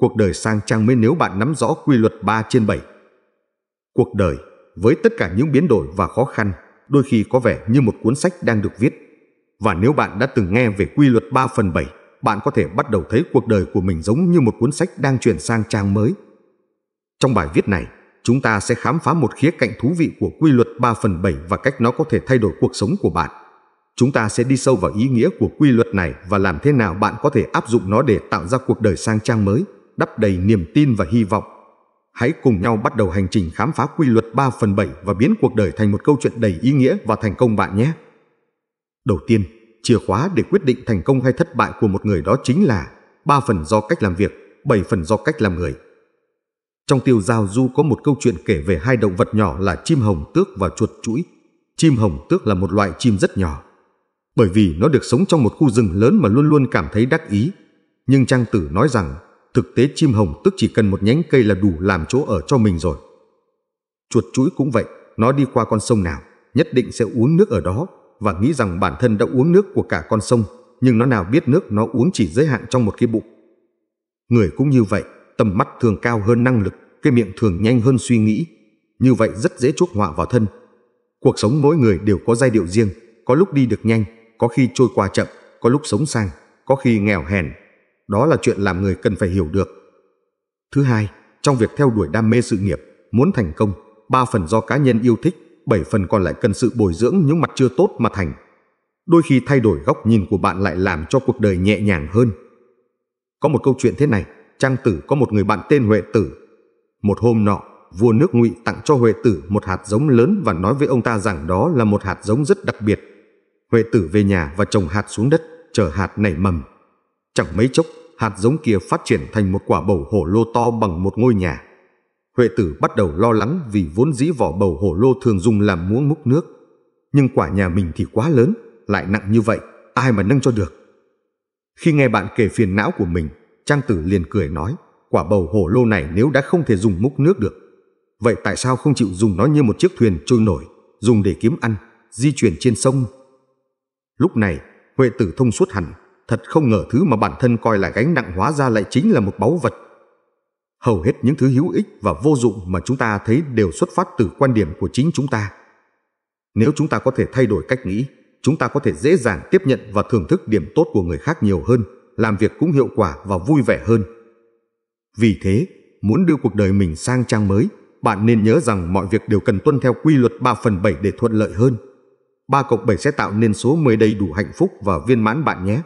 Cuộc đời sang trang mới nếu bạn nắm rõ quy luật 3 trên 7. Cuộc đời, với tất cả những biến đổi và khó khăn, đôi khi có vẻ như một cuốn sách đang được viết. Và nếu bạn đã từng nghe về quy luật 3 phần 7, bạn có thể bắt đầu thấy cuộc đời của mình giống như một cuốn sách đang chuyển sang trang mới. Trong bài viết này, chúng ta sẽ khám phá một khía cạnh thú vị của quy luật 3 phần 7 và cách nó có thể thay đổi cuộc sống của bạn. Chúng ta sẽ đi sâu vào ý nghĩa của quy luật này và làm thế nào bạn có thể áp dụng nó để tạo ra cuộc đời sang trang mới đắp đầy niềm tin và hy vọng. Hãy cùng nhau bắt đầu hành trình khám phá quy luật 3 phần 7 và biến cuộc đời thành một câu chuyện đầy ý nghĩa và thành công bạn nhé. Đầu tiên, chìa khóa để quyết định thành công hay thất bại của một người đó chính là 3 phần do cách làm việc, 7 phần do cách làm người. Trong tiêu giao du có một câu chuyện kể về hai động vật nhỏ là chim hồng tước và chuột chuỗi. Chim hồng tước là một loại chim rất nhỏ. Bởi vì nó được sống trong một khu rừng lớn mà luôn luôn cảm thấy đắc ý. Nhưng trang tử nói rằng thực tế chim hồng tức chỉ cần một nhánh cây là đủ làm chỗ ở cho mình rồi. Chuột chuỗi cũng vậy, nó đi qua con sông nào, nhất định sẽ uống nước ở đó và nghĩ rằng bản thân đã uống nước của cả con sông, nhưng nó nào biết nước nó uống chỉ giới hạn trong một cái bụng. Người cũng như vậy, tầm mắt thường cao hơn năng lực, cái miệng thường nhanh hơn suy nghĩ. Như vậy rất dễ chuốc họa vào thân. Cuộc sống mỗi người đều có giai điệu riêng, có lúc đi được nhanh, có khi trôi qua chậm, có lúc sống sang, có khi nghèo hèn, đó là chuyện làm người cần phải hiểu được. Thứ hai, trong việc theo đuổi đam mê sự nghiệp, muốn thành công, ba phần do cá nhân yêu thích, bảy phần còn lại cần sự bồi dưỡng những mặt chưa tốt mà thành. Đôi khi thay đổi góc nhìn của bạn lại làm cho cuộc đời nhẹ nhàng hơn. Có một câu chuyện thế này, Trang Tử có một người bạn tên Huệ Tử. Một hôm nọ, vua nước Ngụy tặng cho Huệ Tử một hạt giống lớn và nói với ông ta rằng đó là một hạt giống rất đặc biệt. Huệ Tử về nhà và trồng hạt xuống đất, chờ hạt nảy mầm. Chẳng mấy chốc, hạt giống kia phát triển thành một quả bầu hổ lô to bằng một ngôi nhà. Huệ tử bắt đầu lo lắng vì vốn dĩ vỏ bầu hổ lô thường dùng làm muỗng múc nước. Nhưng quả nhà mình thì quá lớn, lại nặng như vậy, ai mà nâng cho được. Khi nghe bạn kể phiền não của mình, Trang tử liền cười nói, quả bầu hổ lô này nếu đã không thể dùng múc nước được. Vậy tại sao không chịu dùng nó như một chiếc thuyền trôi nổi, dùng để kiếm ăn, di chuyển trên sông? Lúc này, Huệ tử thông suốt hẳn, Thật không ngờ thứ mà bản thân coi là gánh nặng hóa ra lại chính là một báu vật. Hầu hết những thứ hữu ích và vô dụng mà chúng ta thấy đều xuất phát từ quan điểm của chính chúng ta. Nếu chúng ta có thể thay đổi cách nghĩ, chúng ta có thể dễ dàng tiếp nhận và thưởng thức điểm tốt của người khác nhiều hơn, làm việc cũng hiệu quả và vui vẻ hơn. Vì thế, muốn đưa cuộc đời mình sang trang mới, bạn nên nhớ rằng mọi việc đều cần tuân theo quy luật 3 phần 7 để thuận lợi hơn. 3 cộng 7 sẽ tạo nên số 10 đầy đủ hạnh phúc và viên mãn bạn nhé.